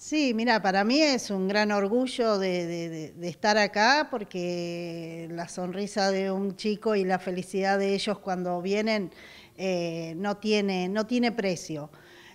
Sí, mira, para mí es un gran orgullo de, estar acá porque la sonrisa de un chico y la felicidad de ellos cuando vienen eh, no, tiene, precio.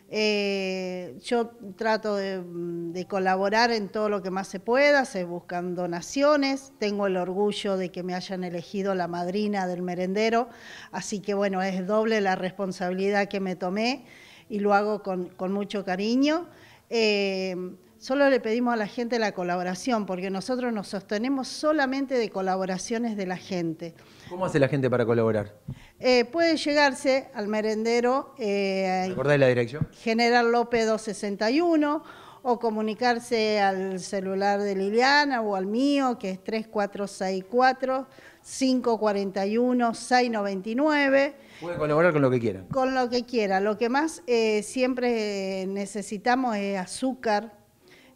Eh, yo trato de, colaborar en todo lo que más se pueda, se buscan donaciones, tengo el orgullo de que me hayan elegido la madrina del merendero, así que bueno, es doble la responsabilidad que me tomé y lo hago con mucho cariño. Eh, solo le pedimos a la gente la colaboración, porque nosotros nos sostenemos solamente de colaboraciones de la gente. ¿Cómo hace la gente para colaborar? Eh, puede llegarse al merendero. Eh, la dirección? General López 261 o comunicarse al celular de Liliana o al mío, que es 3464 541 699. Puede colaborar con lo que quiera. Con lo que quiera. Lo que más eh, siempre necesitamos es azúcar,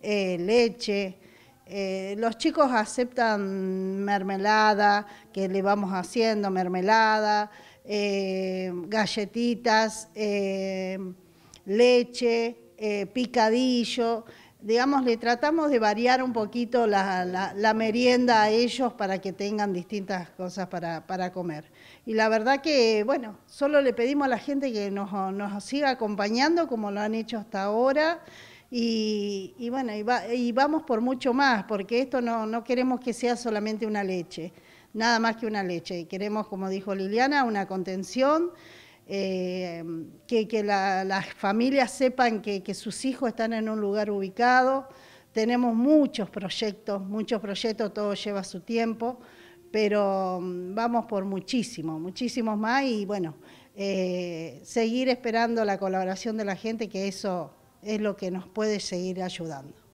eh, leche. Eh, los chicos aceptan mermelada, que le vamos haciendo mermelada, galletitas, leche, eh, picadillo. Digamos, le tratamos de variar un poquito la, merienda a ellos para que tengan distintas cosas para, comer. Y la verdad que, bueno, solo le pedimos a la gente que nos, siga acompañando como lo han hecho hasta ahora. Y, bueno, y, vamos por mucho más, porque esto no, no queremos que sea solamente una leche, nada más que una leche. Queremos, como dijo Liliana, una contención eh, que, las familias sepan que, sus hijos están en un lugar ubicado. Tenemos muchos proyectos, muchos proyectos, todo lleva su tiempo, pero mm, vamos por muchísimos, muchísimos más y bueno, eh, seguir esperando la colaboración de la gente, que eso es lo que nos puede seguir ayudando.